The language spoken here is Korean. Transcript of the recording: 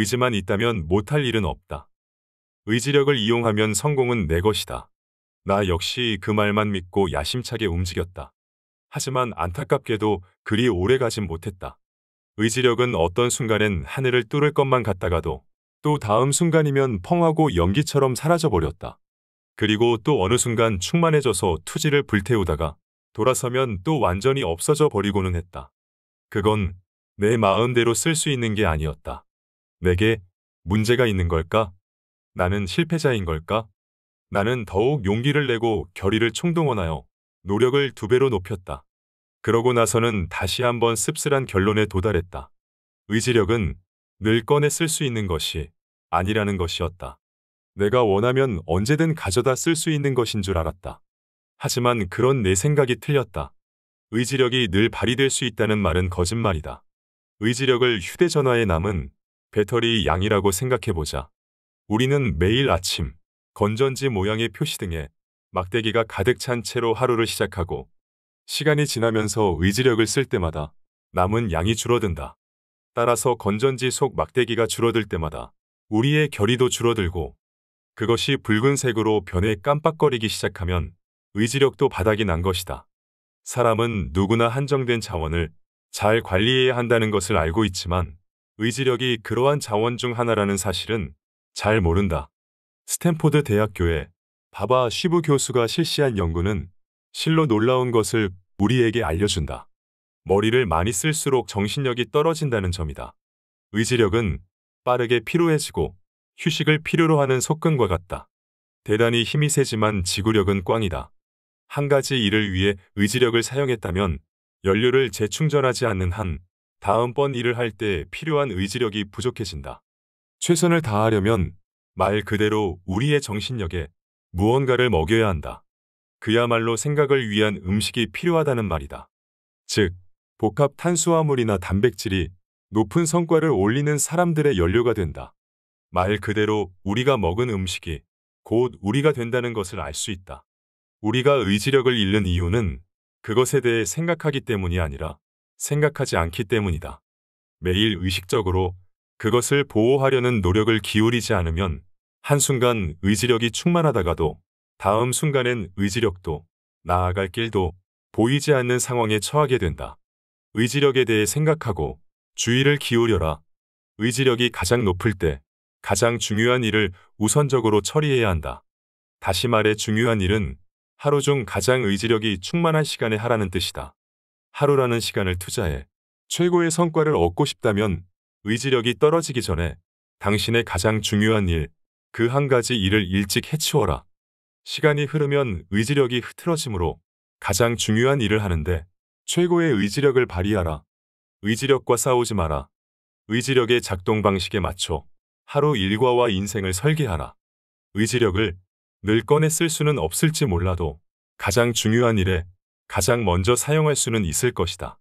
의지만 있다면 못할 일은 없다. 의지력을 이용하면 성공은 내 것이다. 나 역시 그 말만 믿고 야심차게 움직였다. 하지만 안타깝게도 그리 오래 가진 못했다. 의지력은 어떤 순간엔 하늘을 뚫을 것만 같다가도 또 다음 순간이면 펑하고 연기처럼 사라져버렸다. 그리고 또 어느 순간 충만해져서 투지를 불태우다가 돌아서면 또 완전히 없어져 버리고는 했다. 그건 내 마음대로 쓸 수 있는 게 아니었다. 내게 문제가 있는 걸까? 나는 실패자인 걸까? 나는 더욱 용기를 내고 결의를 총동원하여 노력을 두 배로 높였다. 그러고 나서는 다시 한번 씁쓸한 결론에 도달했다. 의지력은 늘 꺼내 쓸 수 있는 것이 아니라는 것이었다. 내가 원하면 언제든 가져다 쓸 수 있는 것인 줄 알았다. 하지만 그런 내 생각이 틀렸다. 의지력이 늘 발휘될 수 있다는 말은 거짓말이다. 의지력을 휴대전화에 남은 배터리 양이라고 생각해보자. 우리는 매일 아침 건전지 모양의 표시등에 막대기가 가득 찬 채로 하루를 시작하고 시간이 지나면서 의지력을 쓸 때마다 남은 양이 줄어든다. 따라서 건전지 속 막대기가 줄어들 때마다 우리의 결의도 줄어들고 그것이 붉은색으로 변해 깜빡거리기 시작하면 의지력도 바닥이 난 것이다. 사람은 누구나 한정된 자원을 잘 관리해야 한다는 것을 알고 있지만 의지력이 그러한 자원 중 하나라는 사실은 잘 모른다. 스탠포드 대학교의 바바 쉬브 교수가 실시한 연구는 실로 놀라운 것을 우리에게 알려준다. 머리를 많이 쓸수록 정신력이 떨어진다는 점이다. 의지력은 빠르게 피로해지고 휴식을 필요로 하는 속근과 같다. 대단히 힘이 세지만 지구력은 꽝이다. 한 가지 일을 위해 의지력을 사용했다면 연료를 재충전하지 않는 한 다음번 일을 할 때 필요한 의지력이 부족해진다. 최선을 다하려면 말 그대로 우리의 정신력에 무언가를 먹여야 한다. 그야말로 생각을 위한 음식이 필요하다는 말이다. 즉, 복합 탄수화물이나 단백질이 높은 성과를 올리는 사람들의 연료가 된다. 말 그대로 우리가 먹은 음식이 곧 우리가 된다는 것을 알 수 있다. 우리가 의지력을 잃는 이유는 그것에 대해 생각하기 때문이 아니라 생각하지 않기 때문이다. 매일 의식적으로 그것을 보호하려는 노력을 기울이지 않으면 한순간 의지력이 충만하다가도 다음 순간엔 의지력도 나아갈 길도 보이지 않는 상황에 처하게 된다. 의지력에 대해 생각하고 주의를 기울여라. 의지력이 가장 높을 때 가장 중요한 일을 우선적으로 처리해야 한다. 다시 말해 중요한 일은 하루 중 가장 의지력이 충만한 시간에 하라는 뜻이다. 하루라는 시간을 투자해 최고의 성과를 얻고 싶다면 의지력이 떨어지기 전에 당신의 가장 중요한 일, 그 한 가지 일을 일찍 해치워라. 시간이 흐르면 의지력이 흐트러지므로 가장 중요한 일을 하는데 최고의 의지력을 발휘하라. 의지력과 싸우지 마라. 의지력의 작동 방식에 맞춰 하루 일과와 인생을 설계하라. 의지력을 늘 꺼내 쓸 수는 없을지 몰라도 가장 중요한 일에 가장 먼저 사용할 수는 있을 것이다.